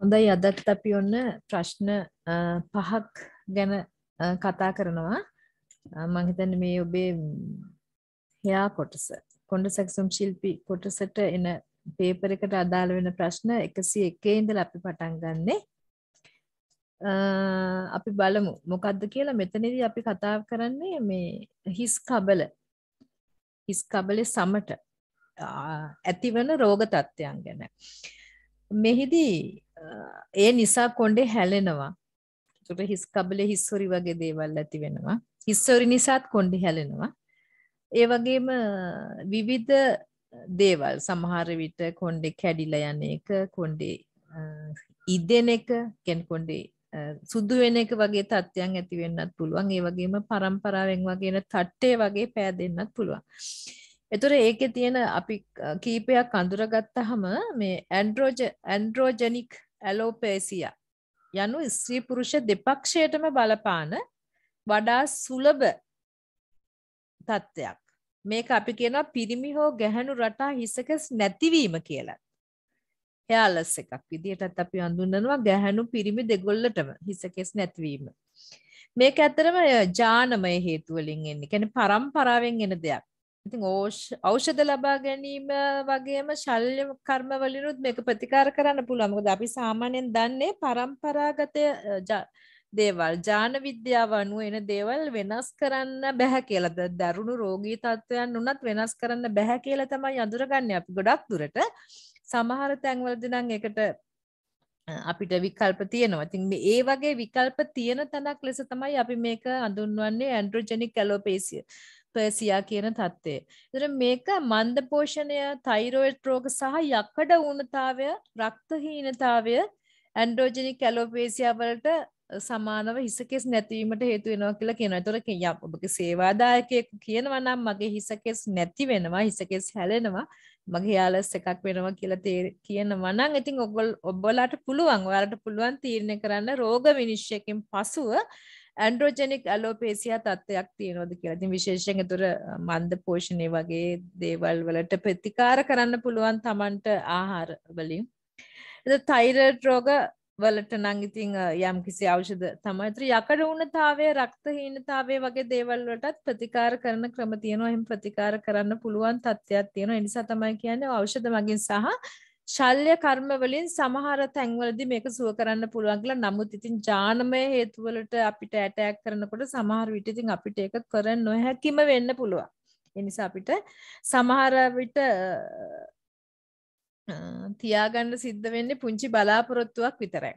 හොඳයි අදත් අපි ඔන්න ප්‍රශ්න පහක් ගැන කතා කරනවා මං හිතන්නේ මේ ඔබේ හෙයා කොටස කොණ්ඩ සැකසුම් ශිල්පී කොටසට එන පේපර් එකට අදාළ වෙන ප්‍රශ්න 101 ඉඳලා අපි පටන් ගන්නෙ අපි බලමු මොකද්ද කියලා මෙතනදී අපි කතා කරන්නේ මේ හිස් කබල හිස් කබලේ සමට ඇතිවන රෝග තත්ත්වයන් ගැන මෙහිදී ඒ නිසා කොණ්ඩේ හැලෙනවා. ඒකට හිස් කබලේ හිස්හොරි වගේ දේවල් ඇති වෙනවා. හිස්හොරි නිසාත් කොණ්ඩේ හැලෙනවා. ඒ වගේම විවිධ දේවල් සමහර විට කොණ්ඩේ කැඩිලා යන එක, කොණ්ඩේ ඉදෙන එක, කියන්නේ කොණ්ඩේ සුදු වෙන එක වගේ තත්ත්වයන් ඇති වෙන්නත් පුළුවන්. ඒ වගේම પરම්පරාවෙන් වගේන තට්ටේ වගේ පෑදෙන්නත් පුළුවන්. එතොර ඒකේ තියෙන අපි කීපයක් අඳුරගත්තාම මේ ඇන්ඩ්‍රෝජ ඇන්ඩ්‍රෝජනික් ඇලෝපේසියා යනු ස්ත්‍රී පුරුෂ දෙපක්ෂයටම බලපාන වඩා සුලභ තත්ත්වයක්. මේක අපි කියනවා පිරිමි හෝ ගැහැණු රටා හිසක නැතිවීම කියලා. හෙයාලස් එකක් විදිහටත් අපි හඳුන්වනවා ගැහැණු පිරිමි දෙගොල්ලටම හිසකෙස් නැතිවීම. මේක ඇත්තරම ජානමය හේතු වලින් එන්නේ. කියන්නේ පරම්පරාවෙන් එන දෙයක්. ඉතින් ඖෂධ ලබා ගැනීම වගේම ශල්්‍ය කර්ම වලිනුත් මේක ප්‍රතිකාර කරන්න පුළුවන්. මොකද අපි සාමාන්‍යයෙන් දන්නේ પરම්පරාගත දේවල් ජාන විද්‍යාව අනුව එන දේවල් වෙනස් කරන්න බෑ කියලා. දරුණු රෝගී තත්ත්වයන් උනත් වෙනස් කරන්න බෑ කියලා තමයි අඳුරගන්නේ අපි ගොඩක් දුරට. සමහර තැන්වලදී නම් ඒකට අපිට විකල්ප තියෙනවා. ඉතින් ඒ වගේ විකල්ප තියෙන තැනක් ලෙස තමයි අපි මේක හඳුන්වන්නේ ඇන්ඩ්‍රොජෙනික් ඇලෝපේසිය. පර්සියා කියන තත්ත්වය. එතන මේක මන්දපෝෂණය, තයිරොයිඩ් රෝග සහ යකඩ ඌනතාවය, රක්තහීනතාවය, ඇන්ඩ්‍රොජෙනික් ඇලෝපේසියා වලට සමානව හිසකෙස් නැතිවීමට හේතු වෙනවා කියලා කියනවා. ඒතොර කියක් ඔබගේ සේවාදායකයෙකු කියනවා නම් මගේ හිසකෙස් නැති වෙනවා, හිසකෙස් හැලෙනවා, මගේ යාලස් එකක් වෙනවා කියලා කියනවා නම් ඉතින් ඔගොල් ඔබලාට පුළුවන් ඔයාලට පුළුවන් තීරණය කරන්න රෝග විනිශ්චයකින් පසුව ඇන්ඩ්‍රෝජෙනික් ඇලෝපේසියා තත්ත්වයක් තියෙනවද කියලා තින් විශේෂයෙන් තුර මන්ද පෝෂණය වගේ දේවල් වලට ප්‍රතිකාර කරන්න පුළුවන් තමන්ට ආහාර වලින් තයිරඩ් රෝග වලට නං ඉතින් යම් කිසි අවෂද තමයිතර යකඩ වුණතාවය රක්තහීනතාවය වගේ දේවල් වලටත් ප්‍රතිකාර කරන ක්‍රම තියෙනවා එහෙම ප්‍රතිකාර කරන්න පුළුවන් තත්ත්වයක් තියෙනවා ඒ නිසා තමයි කියන්නේ ඖෂධ මගින් සහ ශල්්‍ය කර්මවලින් සමහර තැන්වලදි මේක සුව කරන්න පුළුවන්ගල නමුත් ඉතින් ජානමය හේතුවලට අපිට ඇටයක් කරනකොට සමහර විටඉතින් අපිට එක කර නොහැකිම වෙන්න පුළුවන්. එනිසා අපිට සමහර විට තියාගන්න සිද්ධ වෙන්නේ පුංචි බලාපොරොත්තුවක් විතරයි.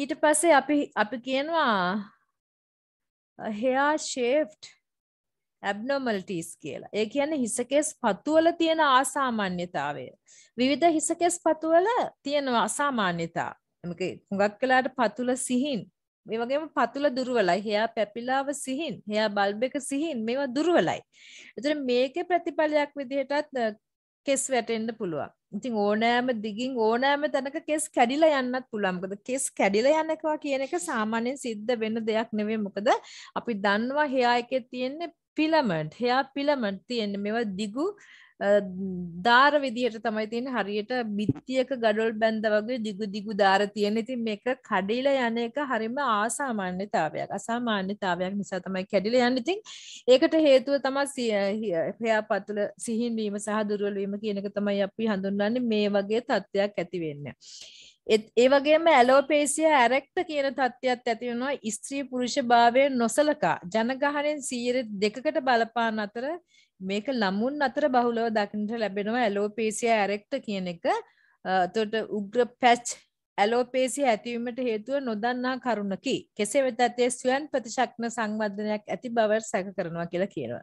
ඊට පස්සේ අපි අපි කියනවා හයා ශේෆ්ට් ඇබ්නොමල්ටස් කියලා ඒ කියන හිසකෙස් පතුවල තියෙන ආසාමාන්‍යතාවය විවිධ හිසකෙස් පතුවල තියෙනවා අසාමාන්‍යතා මක හුඟක් කලාට පතුල සිහින් මේ වගේම පතුල දුර්වලයි හයා පැපිලාව සිහින් හයා බල්බ එක සිහින් මේවා දුර්වලයි එතන මේකේ ප්‍රතිඵලයක් විදිහටත් කෙස් වැටෙන්න්න පුළුවන් ඉතින් ඕනෑම දිගින් ඕනෑම තැනක කෙස් කැඩිලා යන්නත් පුළුවන්කද කෙස් කැඩිලා යන්නකවා කියන එක සාමාන්‍යෙන් සිද්ධ වෙන දෙයක් නෙවේ මොකද අපි දන්නවා හයා එකේ තියෙන්නේ පිලමට් හයා පිලමට් තියෙන මෙවා දිගු ධාර විදිහට තමයි තියෙන හරියට බිත්තියක ගඩොල් බැන්ද වගේ දිගු දිගු ධාර තියෙන ඉතින් මේක කඩිලා යන එක හරිම ආසාමාන්‍යතාවයක් අසාමාන්‍යතාවයක් නිසා තමයි කැඩිලා යන්නේ ඉතින් ඒකට හේතුව තමයි හයාපතුල සිහින් වීම සහ දුර්වල වීම කියන එක තමයි අපි හඳුන්වන්නේ මේ වගේ තත්ත්වයක් ඇති වෙන්නේ ඒ වගේම ඇලෝපේසිය ඇරෙක්ත කියන තත්ත්වයක් ඇති වෙනවා ස්ත්‍රී පුරුෂ භාවය නොසලකා ජනගහනෙන් 2%කට බලපාන අතර මේක ළමුන් අතර බහුලව දකින්නට ලැබෙනවා ඇලෝපේසිය ඇරෙක්ත කියන එක. එතකොට උග්‍ර පැච් ඇලෝපේසිය ඇතිවීමට හේතුව නොදන්නා කරුණකි. කෙසේ වෙතත් ඒ ස්වයන් ප්‍රතිශක්න සංවර්ධනයක් ඇති බව සැක කරනවා කියලා කියනවා.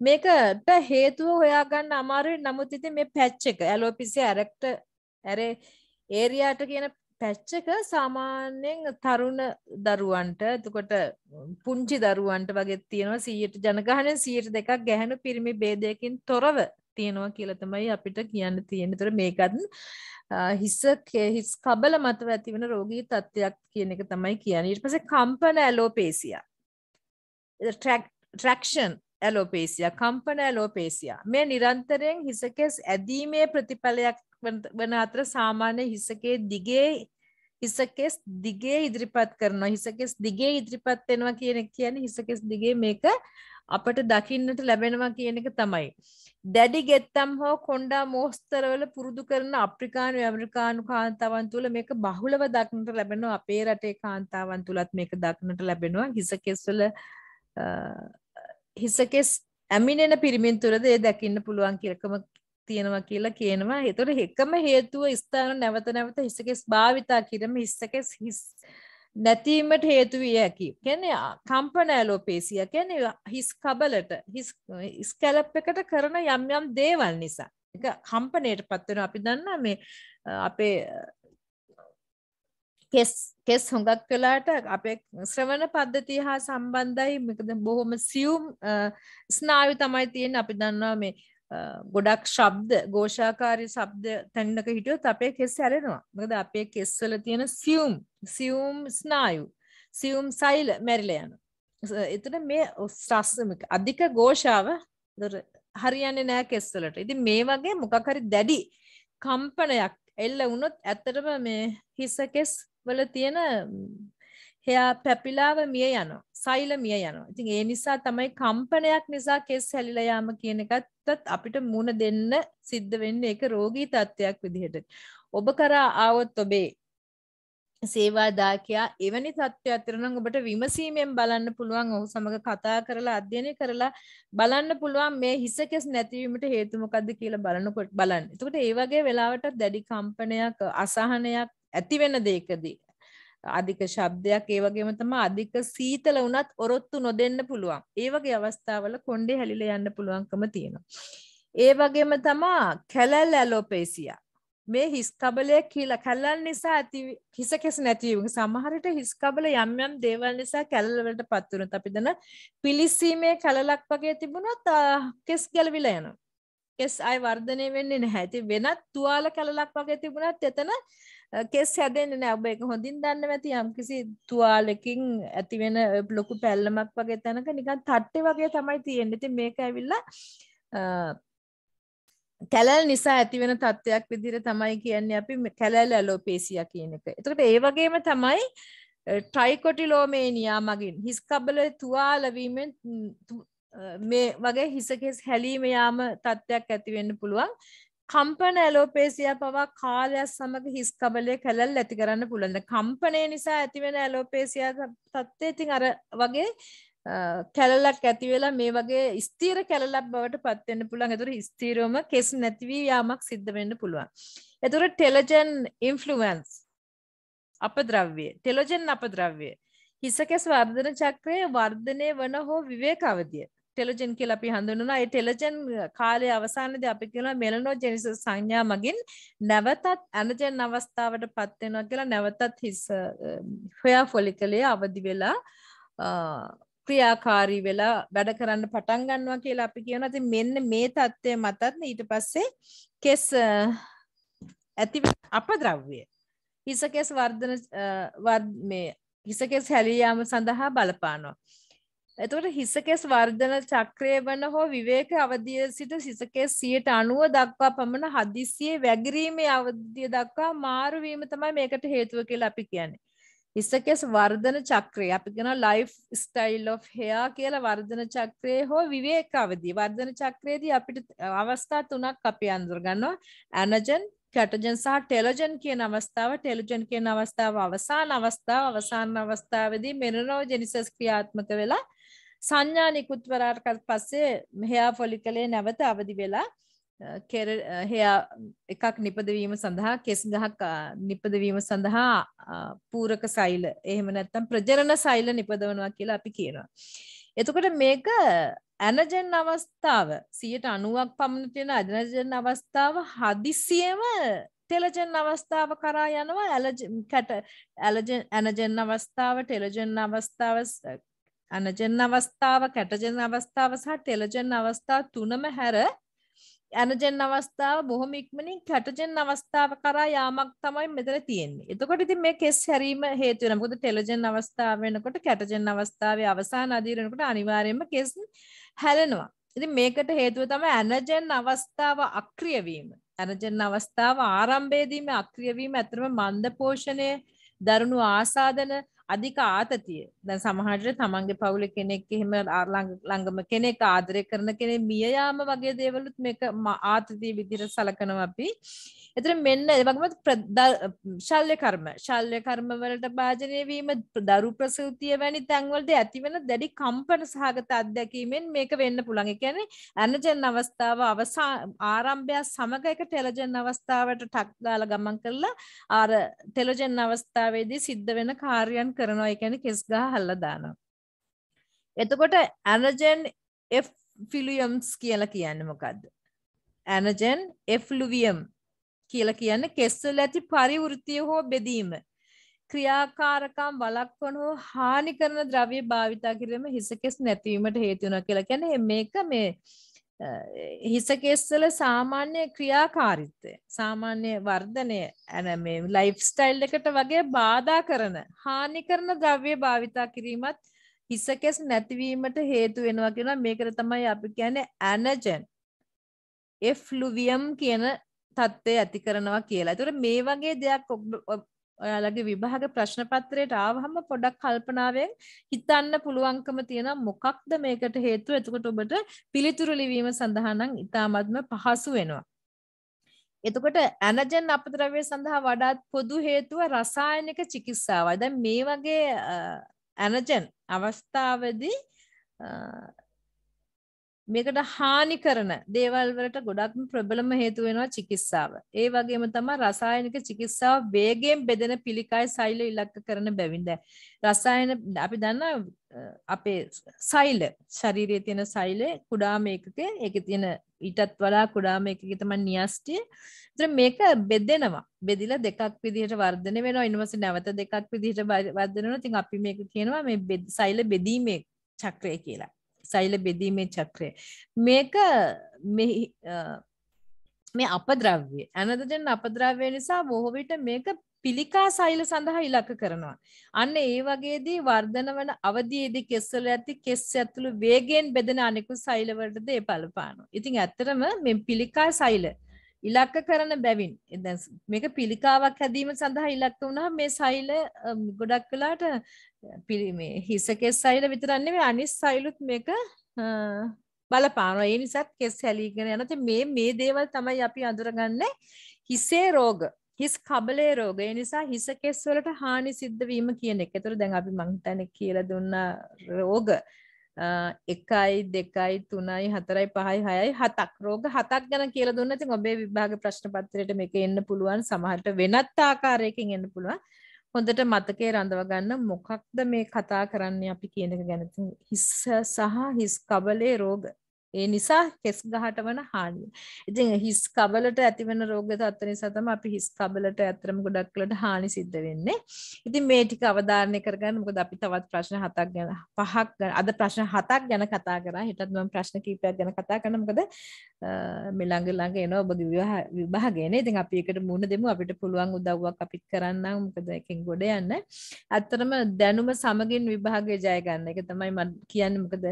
මේකට හේතුව හොයාගන්න අමාරුයි. නමුත් ඉතින් මේ පැච් එක ඇලෝපේසිය ඇරෙක්ත ඇරේ ඒරියාට කියන පැච්චක සාමාන්‍යයෙන් තරුණ දරුවන්ට එතකොට පුංචි දරුවන්ට වගේ තියෙනවා සීයට ජනගහනෙන් සීයට දෙකක් ගැහැණු පිරිමි බේදයකින් තොරව තියෙනවා කියලා තමයි අපිට කියන්න තියෙන. ඒතර මේකත් හිස හිස් කබල මත ඇතිවන රෝගී තත්ත්වයක් කියන එක තමයි කියන්නේ. ඊට පස්සේ කම්පන ඇලෝපේසියා. ට්‍රැක්ෂන් ඇලෝපේසියා කම්පන ඇලෝපේසියා මේ නිරන්තරයෙන් හිසකෙස් ඇදීමේ ප්‍රතිඵලයක් වන අතර සාමාන්‍ය හිසකේ දිගේ හිසකෙස් දිගේ ඉදිරිපත් කරනවා හිසකෙස් දිගේ ඉදිරිපත් වෙනවා කියන කියන්නේ හිසකෙස් දිගේ මේක අපට දකින්නට ලැබෙනවා කියන එක තමයි. දැඩි ගෙත්තම් හෝ කොණ්ඩා මෝස්තරවල පුරුදු කරන අප්‍රිකානු ඇමරිකානු කාන්තාවන් තුළ මේක බහුලව දක්නට ලැබෙනවා අපේ රටේ කාන්තාවන් තුළත් මේක දක්නට ලැබෙනවා හිසකෙස්වල හිසකෙස් ඇමිණෙන පිරිමින් තුරද ඒ දැකින්න පුළුවන් කියලකම තියෙනවා කියලා කියනවා එතොට එකම හේතුව ස්ථාන නැවත නැවත හිසකෙස් භාවිතා කිරම හිස්සකෙස් හිස් නැතිීමට හේතුවිය හැකි කැනෙ කම්පනෑලෝපේසිය කැන හිස් කබලට හිස් ස්කැලප් එකට කරන යම් යම් දේවල් නිසා එක කම්පනයට පත්වෙන අපි දන්න මේ අපේ කෙස් කෙස් හොඟක් වෙලාට අපේ ශ්‍රවණ පද්ධතිය හා සම්බන්ධයි මකද බොහොම සියුම් ස්නාවි තමයි තියෙන් අපි දන්නවා මේ ගොඩක් ශබ්ද ගෝෂාකාරය සබ්ද තැන්නක හිටියොත් අපේ කෙස් ඇරෙනවා මකද අපේ කෙස්වල තියෙන සියුම් සියුම් ස්නායු සියුම් සයිල මැරිල යන එතන මේ ස්්‍රස්මක අධික ගෝෂාව හරියන්න නෑ කෙස්වලට ඉති මේ වගේ මොකකරි දැඩි කම්පනයක් එල්ල වුණොත් ඇත්තටම මේ හිසකෙස් වල තියෙන එයා පැපිලාව මිය යනවා. සෛල මිය යනවා. ඉතින් ඒ නිසා තමයි කම්පනයක් නිසා කෙස් හැලිලා යාම කියන එකත් අපිට මුණ දෙන්න සිද්ධ වෙන්නේ ඒක රෝගී තත්ත්වයක් විදිහට. ඔබ කරා ආවොත් ඔබේ සේවාදාකයා එවැනි තත්ත්වයක් තියෙනවා නම් ඔබට විමසීමෙන් බලන්න පුළුවන් ඔහු සමග කතා කරලා අධ්‍යයනය කරලා බලන්න පුළුවන් මේ හිසකෙස් නැතිවීමට හේතු මොකද්ද කියලා බලනකොට බලන්න. එතකොට ඒ වගේ වෙලාවට දැඩි කම්පනයක් අසහනයක් ඇති වෙන දෙයකදී අධික ශබ්දයක් ඒ වගේම තමයි අධික සීතල වුණත් ඔරොත්තු නොදෙන්න පුළුවන්. ඒ වගේ අවස්ථාවල කොණ්ඩේ හැලිලා යන්න පුළුවන්කම තියෙනවා. ඒ වගේම තමයි කැලල් ඇලෝපේසියා. මේ හිස් කබලය කියලා කැලල් නිසා ඇති හිස කෙස නැති වීම සමහර විට හිස් කබල යම් යම් දේවල් නිසා කැලල් වලටපත් වුණත් අපි දන පිලිස්සීමේ කැලලක් වගේ තිබුණොත් කෙස් ගැලවිලා යනවා. කෙස් අය වර්ධනය වෙන්නේ නැහැ. ඉතින් වෙනත් තුවාල කැලලක් වගේ තිබුණත් එතන කෙස් හැදෙන්නේ නැහැ. ඔබ ඒක හොඳින් දන්න ඇති යම්කිසි තුවාලකින් ඇති වෙන ලොකු පැල්ලමක් වගේ තැනක නිකන් තට්ටේ වගේ තමයි තියෙන්නේ. ඉතින් මේක ඇවිල්ලා කැලල් නිසා ඇතිවෙන තත්ත්වයක් විදිහට තමයි කියන්නේ අපි කැලල් ඇලෝපේසියා කියන එක. එතකොට ඒ වගේම තමයි ට්‍රයිකොටිලෝමේනියා මගින් හිස් කබල තුවාලවීමෙන් මේ වගේ හිසකෙස් හැලීම යාම තත්ත්වයක් ඇතිවෙන්න පුළුවන් කම්පන ඇලෝපේසිය පවා කාලයක් සමඟ හිස් කබලය කැලල් ඇති කරන්න පුළන්න කම්පනය නිසා ඇතිවෙන ඇලෝපේසිය තත්ත්වය ඉතින් අර වගේ කැලලක් ඇතිවෙලා මේ වගේ ස්තීර කැලලක් බවට පත්වෙන්න පුළුවන් ඇතුර ස්තීරෝම කෙස් නැතිවී යාමක් සිද්ධ වෙන්න පුළුවන්. එතුර ටෙලජන් ඉන්ෆලුවන්ස් අප ද්‍රව්වේ ටෙලොජන් අප ද්‍රව්වේ හිසකෙස් වර්ධන චක්‍රය වර්ධනය වන හෝ විවේක අවදිය ටෙලජන් කියල අපි හඳුනුනා ඒ ටෙලජන් කාලය අවසානද අපි කියලා මෙලනෝ ජෙනිස සංඥා මගින් නැවතත් ඇනජන් අවස්ථාවට පත්වෙනවා කියලා නැවතත් හිස් හොයා ෆොලිකලේ අවදි වෙලා ක්‍රියාකාරී වෙලා වැඩ කරන්න පටන් ගන්නවා කියලා අපි කියන ති මෙන්න මේ තත්ත්වය මතත්න ඊට පස්සේ කෙස් ඇති අප ද්‍රව්‍ය හිසකෙස් වර්ධන මේ හිසකෙස් හැලියයාම සඳහා බලපානවා එතුට හිසකෙස් වර්ධන චක්‍රය වන හෝ විවේක අවධිය සිට සිසකෙස් සියට අනුව දක්වා පමණ හදිසියේ වැගරීමේ අවධිය දක්වා මාරුවීම තමයි මේකට හේතුව කියලා අපි කියන්නේ. හිසකෙස් වර්ධන චක්‍රය අපි කියන ලයිෆ් ස්ටයිල් of hair කියලා වර්ධන චක්‍රයේ හෝ විවේක අවධිය වර්ධන චක්‍රයේදී අපිට අවස්ථා තුනක් අපි අඳුරගන්නවා ඇනජන් කැටජන් සහ ටෙලජන් කියන අවස්ථාව ටෙලජන් කියන අවස්ථාව අවසාන අවස්ථාව අවසාන අවස්ථාවේදී මෙරනෝජෙනිසස් ක්‍රියාත්මක වෙලා සංඥා නිකුත්වරාටකත් පස්සේ මෙහයා ෆොලිකලේ නැවත අවදි වෙලා කෙර හයා එකක් නිපදවීම සඳහා කෙස් ගහක් නිපදවීම සඳහා පූරක සයිල එහෙම නැත්තම් ප්‍රජරණ සයිල නිපදවනවා කියලා අපි කියනවා. එතකොට මේක ඇනජෙන් අවස්ථාව සියට අනුවක් පමණ තියෙන අජනජෙන් අවස්ථාව හදිසියම ටෙලජෙන් අවස්ථාව කරා යනවා ඇලජ කැට ඇලජ ඇනජෙන් අවස්ථාව ටෙලජෙන් අවස්ථාව ඇනජන් අවස්ථාව කැටජන අවස්ථාව සහ ටෙලජන් අවස්ථා තුනම හැර ඇනජන් අවස්ථාව බොහොම ඉක්මනින් කැටජන් අවස්ථාව කරා යාමක් තමයි මෙතන තියෙන්නේ. එතකොට ඉතින් මේ කෙස් හැරීම හේතු වෙනවා. මොකද ටෙලජන් අවස්ථාව වෙනකොට කැටජන් අවස්ථාවේ අවසාන අධීර වෙනකොට අනිවාර්යයෙන්ම කෙස් හැලෙනවා. ඉතින් මේකට හේතුව තමයි ඇනජන් අවස්ථාව අක්‍රිය වීම. ඇනජන් අවස්ථාව ආරම්භයේදීම අක්‍රිය වීම ඇත්තම මන්ද පෝෂණය දරුණු ආසාදන අධික ආතතිය දැන් සමහරට තමන්ගේ පවුල කෙනෙක් එහෙම ළඟම කෙනෙක් ආදරය කරන කෙනෙක් මියයාම වගේ දේවලුත් මේක ආතතිය විදිහට සලකනවා අපි. එතන මෙන්න ඒ වගේම ශල්්‍ය කර්ම ශල්්‍ය කර්ම වලට භාජනය වීම දරු ප්‍රසූතිය වැනි තැන්වලදී ඇතිවන දැඩි කම්පන සහගත අත්දැකීමෙන් මේක වෙන්න පුළුවන්. ඒ කියන්නේ ඇනජන් අවස්ථාව අවසා ආරම්භය සමග එක ටෙලජන් අවස්ථාවට ටක් දාලා ගමන් කරලා අර ටෙලජන් අවස්ථාවේදී සිද්ධ වෙන කාර්යයන් කරනවා එකැන කෙස්ගා හල්ල දානවා. එතකොට ඇනජන් ෆිලියම්ස් කියලා කියන්න මොකක්ද. ඇනජන් එෆලුවියම් කියල කියන්න කෙස්සල් ඇති පරිවෘතිය හෝ බෙදීම. ක්‍රියාකාරකම් වලක්වන හෝ හානි කරන ද්‍රව්‍ය භාවිතා කිරීම හිසකෙස් නැතිවීමට හේතුවන කියලා කියැන මේක මේ Eh, හිසකෙස්වල සාමාන්‍ය ක්‍රියාකාරීත්වය සාමාන්‍ය වර්ධනය ඇන මේ ලයිෆ් ස්ටයිල් එකට වගේ බාධා කරන හානි කරන ද්‍රව්‍ය භාවිතා කිරීමත් හිසකෙස් නැතිවීමට හේතු වෙනවා කියන මේකට තමයි අපි කියන්නේ ඇනජන් එෆ්ලුවියම් කියන තත්ත්වය ඇති කරනවා කියලා. ඒතර මේ වගේ දෙයක් ඔයාලගේ විභාග ප්‍රශ්න පත්‍රයට ආවහම පොඩක් කල්පනාවෙන් හිතන්න පුළුවන්කම තියෙන මොකක්ද මේකට හේතුව එතකොට ඔබට පිළිතුරු ලිවීම සඳහානම් ඉතාමත්ම පහසු වෙනවා. එතකොට ඇනජන් අපද්‍රව්‍ය සඳහා වඩාත් පොදු හේතුව රසායනික චිකිත්සාවයි. දැන් මේ වගේ ඇනජන් අවස්ථාවේදී මේකට හානි කරන දේවල් වලට ගොඩක්ම ප්‍රබලම හේතු වෙනවා චිකිත්සාව. ඒ වගේම තමයි රසායනික චිකිත්සාව වේගයෙන් බෙදෙන පිළිකා සෛල ඉලක්ක කරන බැවින්ද රසායන අපි දන්නා අපේ සෛල ශරීරයේ තියෙන සෛල කුඩා මේකක ඒකේ තියෙන ඊටත් වඩා කුඩා මේකකේ තමයි නියස්ටිය. ඒතර මේක බෙදෙනවා. බෙදිලා දෙකක් විදිහට වර්ධනය වෙනවා. ඊට පස්සේ නැවත දෙකක් විදිහට වර්ධනය වෙනවා. ඉතින් අපි මේක කියනවා මේ සෛල බෙදීමේ චක්‍රය කියලා. සෛල බෙදීමේ චක්‍රය මේක මේ අපද්‍රව්‍ය ඇනදජන අපද්‍රව්‍ය නිසා බොහෝ විට මේක පිළිකා සෛල සඳහා ඉලක්ක කරනවා. අන්න ඒ වගේදී වර්ධන වන අවධියේදී කෙස්වල ඇති කෙස් ඇතුළු වේගයෙන් බෙදෙන අනෙකුත් සෛලවලටද ඒ බලපානවා. ඉතින් ඇත්තටම මේ පිළිකා සෛල ඉලක්ක කරන බැවින් දැන් මේක පිළිකාවක් හැදීම සඳහා ඉලක්ක වුණාම මේ සෛල ගොඩක් වෙලාට මේ හිස කෙස් සෛල විතරක් නෙවෙයි අනිත් සෛලුත් මේක බලපානවා. ඒ නිසාත් කෙස් හැලීගෙන යනවා. මේ මේ දේවල් තමයි අපි අඳුරගන්නේ හිසේ රෝග හිස් කබලේ රෝග ඒ නිසා හිස කෙස් වලට හානි සිද්ධ වීම කියන එක. ඒතර දැන් අපි මං හිතන්නේ කියලා දුන්න රෝග එකයි දෙකයි තුනයි හතරයි පහයි හයයි හතක් රෝග හතක් ගැන කියල දුන්න ති ඔබේ විභාග ප්‍රශ්න පත්තරයට මේක එන්න පුළුවන් සමහට වෙනත් ආකාරයකින් එන්න පුළුවන් හොඳට මතකේ රඳවගන්න මොකක්ද මේ කතා කරන්න අපි කියනක ගැනති හිස්ස සහ හිස් කබලේ රෝග ඒ නිසා කෙස් ගහට වන හානිය. ඉතින් හිස් කබලට ඇතිවන රෝග තත්ත්ව නිසා තමයි අපි හිස් කබලට ඇත්තටම ගොඩක් වලට හානි සිද්ධ වෙන්නේ. ඉතින් මේ ටික අවධාරණය කරගන්න මොකද අපි තවත් ප්‍රශ්න හතක් ගැන පහක් ගැන අද ප්‍රශ්න හතක් ගැන කතා කරා. හෙටත් මම ප්‍රශ්න කීපයක් ගැන කතා කරනවා. මොකද මේ ළඟ ළඟ එන ඔබගේ විභාගයනේ. ඉතින් අපි එකට මුහුණ දෙමු. අපිට පුළුවන් උදව්වක් අපිත් කරන්නම්. මොකද එකෙන් ගොඩ යන්න. ඇත්තටම දැනුම සමගින් විභාගය ජය ගන්න එක තමයි මම කියන්නේ. මොකද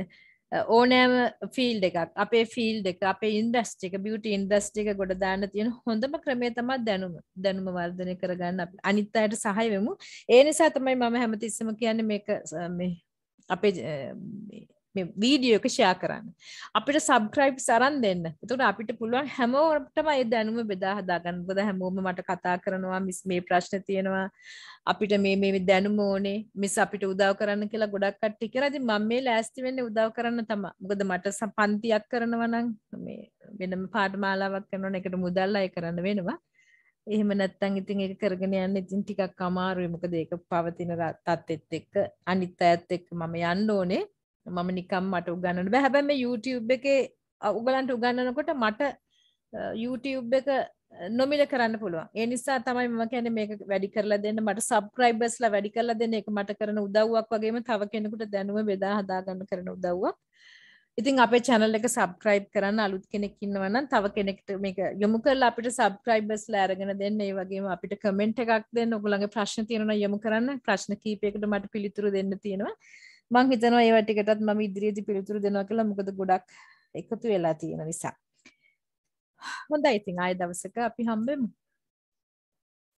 ඕනෑම ෆිල් එකක් අපේ ෆිල් එක අපේ ඉන්දස්ටික බියට ඉන්දස්ටික ගොඩ දාන්න තියෙන හොඳම ක්‍රමේ තමත් දැනුම දැනුම වර්ධනය කරගන්න අනිත් අයට සහය වෙමු ඒ නිසා තමයි මම හැමතිස්සම කියන්න මේක අපේ වීඩියෝ එක ෂයා කරන්න අපිට සබක්‍රයිබ් සරන් දෙන්න තුට අපිට පුළුවන් හැමෝටම ඒ දැනුම බෙදා හදාගන්න බොද හැමෝම මට කතා කරනවා මිස් මේ ප්‍රශ්න තියෙනවා අපිට මේ මේ දැනුම ඕනේ මිස් අපිට උදව් කරන්න කියලා ගොඩක් කට්ටි කියලා ඉතින් මම මේ ලෑස්ති වෙන්නේ උදව් කරන්න තමයි මොකද මට සම්පන්තියක් කරනවා නම් මේ වෙනම පාඨමාලාවක් කරනවා එකට මුදල් අය කරන්න වෙනවා එහෙම නැත්තං ඉතින් එක කරගෙන යන්න ඉතින් ටිකක් අමාරුයි මොකද ඒක පවතින තත්ත්වෙත් එක්ක අනිත් අයත් එක්ක මම යන්න ඕනේ මම නිකම් මට උගන්නට බැ හැබැම YouTube එක උගලන්ට උගන්නනකොට මට YouTube එක නොමිල කරන්න පුළුවන් ඒ නිසා තමයි මම කැන මේක වැඩි කරලා දෙන්න මට සබ්ක්‍රයිබස්ලා වැඩි කරලා දෙන්න එක මට කරන උදව්වක් වගේම තව කෙනෙකුට දැනුව බෙදා හදාගන්න කරන උදව්වක් ඉතින් අපේ චැනල් එක සබ්ක්‍රයිබ් කරන්න අලුත් කෙනෙක් ඉන්නවනම් තව කෙනෙක්ට මේක යොමු කරලා අපිට සබ්ක්‍රයිබස් ලෑරගෙන දෙන්න ඒ වගේම අපිට කමෙන්ට් එකක් දෙන්න ඔගොල්ලන්ගේ ප්‍රශ්න තියෙනවා යොමු කරන්න ප්‍රශ්න කීපයකට මට පිළිතුරු දෙන්න තියෙනවා මං හිතනවා ඒවටිකටත් ම ඉදිරියේදි පිළිතුරු දෙනවා කියලා මොකද ගොඩක් එකතු වෙලා තියෙන නිසා හොඳ ඉතින් ආය දවසක අපි හම්බෙමු